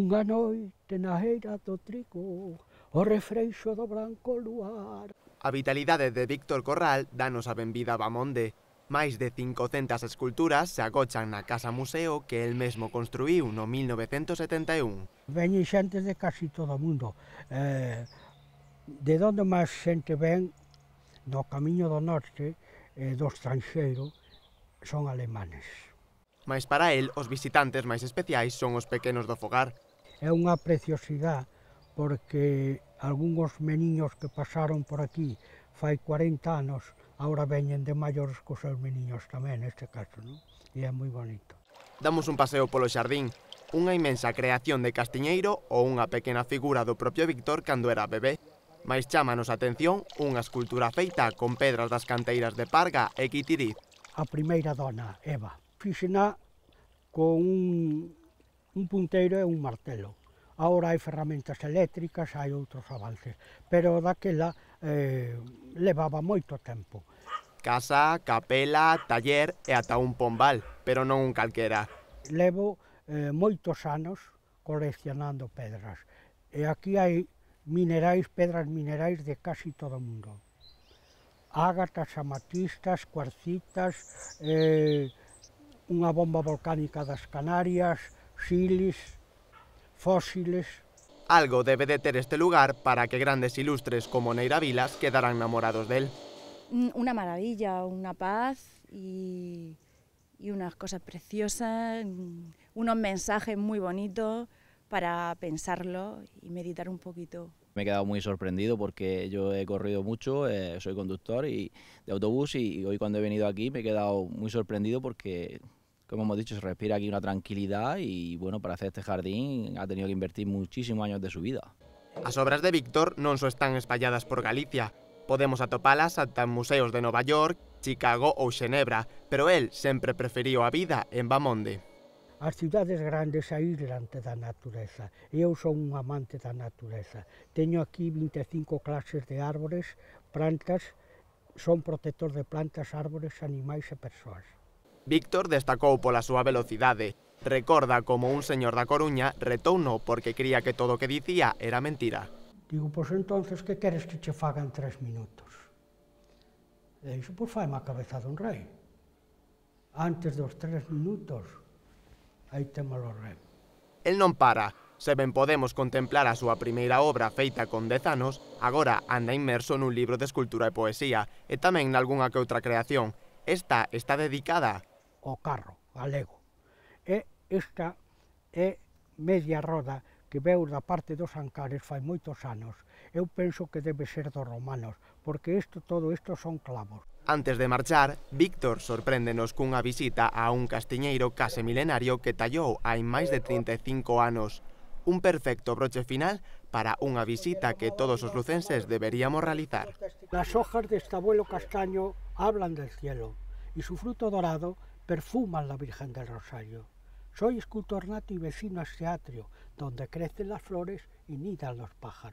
Unha noite na eira do trigo, o refreixo do branco luar. A vitalidade de Víctor Corral danos a benvida a Bamonde. Máis de 500 esculturas se agochan na Casa Museo que el mesmo construíu no 1971. Veñen xente de casi todo o mundo. Eh, de onde máis xente ven no camiño do norte eh, do estranxeiro son alemanes. Mais para el, os visitantes máis especiais son os pequenos do fogar. É unha preciosidade porque algúns meniños que pasaron por aquí fai 40 anos, agora veñen de maiores cos seus meniños tamén, neste caso, non? E é moi bonito. Damos un paseo polo xardín, unha imensa creación de Castiñeiro ou unha pequena figura do propio Víctor cando era bebé. Mais chámanos a atención unha escultura feita con pedras das canteiras de Parga e Quitiriz. A primeira dona, Eva, fixena con un, un punteiro e un martelo. Ahora hai ferramentas eléctricas, hai outros avances, pero daquela eh, levaba moito tempo. Casa, capela, taller e ata un pombal, pero non un calquera. Levo eh, moitos anos coleccionando pedras. E aquí hai minerais, pedras minerais de casi todo o mundo. Ágatas, amatistas, cuarcitas, eh, una bomba volcánica de las Canarias, silis, fósiles. Algo debe de tener este lugar para que grandes ilustres como Neira Vilas quedaran enamorados de él. Mm, una maravilla, una paz y unas cosas preciosas, mm, unos mensajes muy bonitos para pensarlo y meditar un poquito. Me he quedado muy sorprendido porque yo he corrido mucho, eh, soy conductor de autobús y, hoy cuando he venido aquí me he quedado muy sorprendido porque como hemos dicho, se respira aquí una tranquilidad y bueno, para hacer este jardín ha tenido que invertir muchísimos años de su vida. Las obras de Víctor no solo están espalladas por Galicia, podemos atoparlas hasta en museos de Nueva York, Chicago o Ginebra... pero él siempre preferió a vida en Bamonde. As cidades grandes aíslante da natureza. Eu son un amante da natureza. Teño aquí 25 clases de árbores, plantas, son protector de plantas, árbores, animais e persoas. Víctor destacou pola súa velocidade. Recorda como un señor da Coruña retouno porque cría que todo o que dicía era mentira. Digo, pois pues, entonces, que queres que che fagan tres minutos? E iso, pois, pues, fai má cabeza dun rei. Antes dos tres minutos, aí temos o rem. El non para. Se ben podemos contemplar a súa primeira obra feita con 10 anos, agora anda inmerso nun libro de escultura e poesía, e tamén nalgúnha que outra creación. Esta está dedicada ao carro galego. E esta é media roda que veu da parte dos Ancares fai moitos anos. Eu penso que debe ser dos romanos, porque isto, todo isto son clavos. Antes de marchar, Víctor con una visita a un castiñeiro casi milenario que talló hay más de 35 e años. Un perfecto broche final para una visita que todos los lucenses deberíamos realizar. Las hojas de este abuelo castaño hablan del cielo y su fruto dorado perfuma la Virgen del Rosario. Soy escultor nato y vecino a este atrio, donde crecen las flores y nidan los pájaros.